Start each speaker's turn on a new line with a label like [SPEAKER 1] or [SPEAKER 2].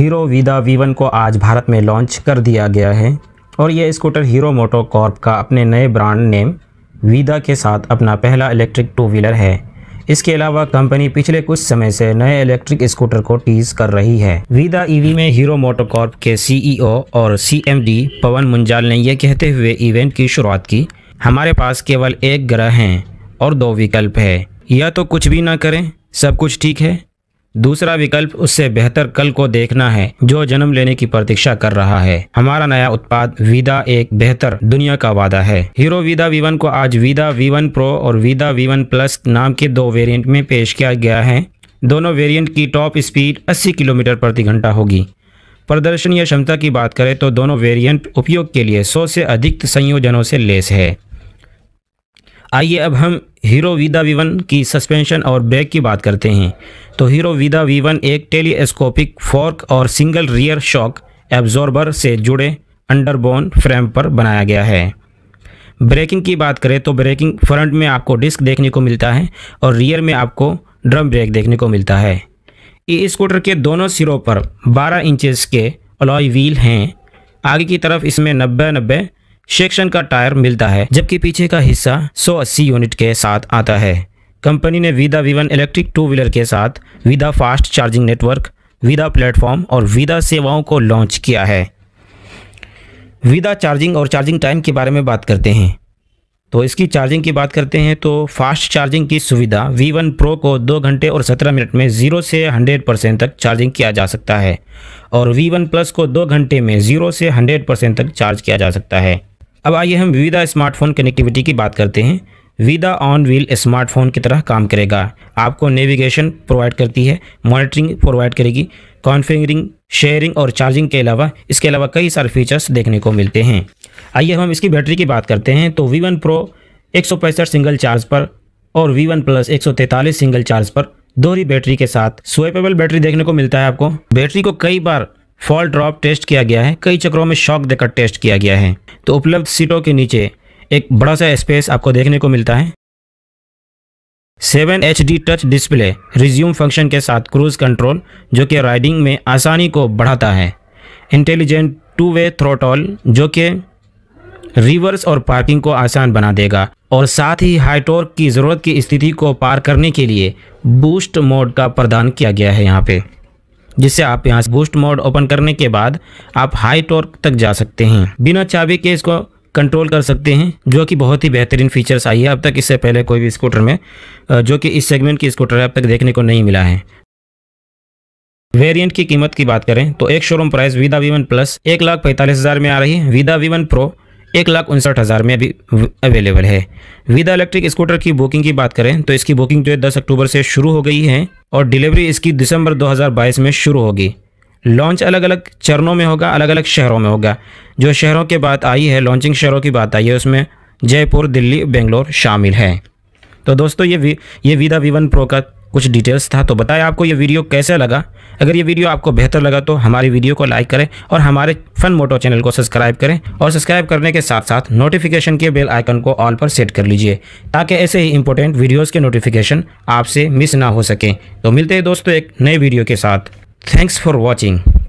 [SPEAKER 1] hero वीदा we को आज भारत में लॉन्च कर दिया गया है और यह स्कूटर हीरो मोटो कॉर्प का अपने नए ब्रांड नेम वीदा के साथ अपना पहला इलेक्ट्रिक टू व्हीलर है इसके अलावा कंपनी पिछले कुछ समय से नए इलेक्ट्रिक स्कूटर को टीज कर रही है वीदा ईवी e में हीरो मोटोकॉर्प के सीईओ e और सीएमडी पवन मुंजाल ने यह कहते हुए इवेंट की शुरुआत की हमारे पास केवल एक ग्रह हैं और दो विकल्प है या तो कुछ भी ना करें सब कुछ ठीक है दूसरा विकल्प उससे बेहतर कल को देखना है जो जन्म लेने की प्रतीक्षा कर रहा है हमारा नया उत्पाद विदा एक बेहतर दुनिया का वादा है हीरो विदा वीवन को आज विदा वीवन प्रो और विदा वीवन प्लस नाम के दो वेरिएंट में पेश किया गया है दोनों वेरिएंट की टॉप स्पीड 80 किलोमीटर प्रति घंटा होगी प्रदर्शन या क्षमता की बात करें तो दोनों वेरियंट उपयोग के लिए सौ से अधिक संयोजनों से लेस है आइए अब हम हीरो विदा वीवन की सस्पेंशन और ब्रेक की बात करते हैं तो हीरो विदा वी एक टेलीस्कोपिक फोर्क और सिंगल रियर शॉक एब्जॉर्बर से जुड़े अंडरबोन फ्रेम पर बनाया गया है ब्रेकिंग की बात करें तो ब्रेकिंग फ्रंट में आपको डिस्क देखने को मिलता है और रियर में आपको ड्रम ब्रेक देखने को मिलता है ई स्कूटर के दोनों सिरों पर 12 इंचेस के अलॉय व्हील हैं आगे की तरफ इसमें नब्बे नब्बे सेक्शन का टायर मिलता है जबकि पीछे का हिस्सा 180 यूनिट के साथ आता है कंपनी ने विदा विवन इलेक्ट्रिक टू व्हीलर के साथ Vida fast charging network Vida platform और विदा सेवाओं को लॉन्च किया है विदा चार्जिंग और चार्जिंग टाइम के बारे में बात करते हैं तो इसकी चार्जिंग की बात करते हैं तो फास्ट चार्जिंग की सुविधा V1 Pro को दो घंटे और 17 मिनट में 0 से 100 परसेंट तक चार्जिंग किया जा सकता है और V1 Plus को दो घंटे में 0 से 100 परसेंट तक चार्ज किया जा सकता है अब आइए हम विविधा स्मार्टफोन कनेक्टिविटी की बात करते हैं विदा ऑन व्हील स्मार्टफोन की तरह काम करेगा आपको नेविगेशन प्रोवाइड करती है मॉनिटरिंग प्रोवाइड करेगी कॉन्फिगरिंग शेयरिंग और चार्जिंग के अलावा इसके अलावा कई सारे फीचर्स देखने को मिलते हैं आइए हम इसकी बैटरी की बात करते हैं तो वी वन प्रो एक सिंगल चार्ज पर और वी वन प्लस एक सिंगल चार्ज पर दोहरी बैटरी के साथ स्वेपेबल बैटरी देखने को मिलता है आपको बैटरी को कई बार फॉल ड्रॉप टेस्ट किया गया है कई चक्रों में शॉक देकर टेस्ट किया गया है तो उपलब्ध सीटों के नीचे एक बड़ा सा स्पेस आपको देखने को मिलता है seven H D touch display resume function के साथ क्रूज कंट्रोल जो कि राइडिंग में आसानी को बढ़ाता है इंटेलिजेंट टू वे थ्रोटॉल जो कि रिवर्स और पार्किंग को आसान बना देगा और साथ ही हाइटोर्क की ज़रूरत की स्थिति को पार करने के लिए बूस्ट मोड का प्रदान किया गया है यहाँ पे जिससे आप यहाँ से बूस्ट मोड ओपन करने के बाद आप हाई टॉर्क तक जा सकते हैं बिना चाबी के इसको कंट्रोल कर सकते हैं जो कि बहुत ही बेहतरीन फीचर्स आई है अब तक इससे पहले कोई भी स्कूटर में जो कि इस सेगमेंट की स्कूटर है अब तक देखने को नहीं मिला है वेरिएंट की कीमत की बात करें तो एक शोरूम प्राइस विदा वीवन प्लस एक लाख पैंतालीस हज़ार में आ रही है विदा वीवन प्रो एक लाख उनसठ हज़ार में अभी अवेलेबल है विदा इलेक्ट्रिक स्कूटर की बुकिंग की बात करें तो इसकी बुकिंग जो है दस अक्टूबर से शुरू हो गई है और डिलीवरी इसकी दिसंबर 2022 में शुरू होगी लॉन्च अलग अलग चरणों में होगा अलग अलग शहरों में होगा जो शहरों के बात आई है लॉन्चिंग शहरों की बात आई है उसमें जयपुर दिल्ली बेंगलोर शामिल है तो दोस्तों ये वी, ये वीदा वी वन प्रो का कुछ डिटेल्स था तो बताएं आपको ये वीडियो कैसे लगा अगर ये वीडियो आपको बेहतर लगा तो हमारी वीडियो को लाइक करें और हमारे फन मोटो चैनल को सब्सक्राइब करें और सब्सक्राइब करने के साथ साथ नोटिफिकेशन के बेल आइकन को ऑल पर सेट कर लीजिए ताकि ऐसे ही इंपॉर्टेंट वीडियोज़ के नोटिफिकेशन आपसे मिस ना हो सकें तो मिलते हैं दोस्तों एक नए वीडियो के साथ थैंक्स फॉर वॉचिंग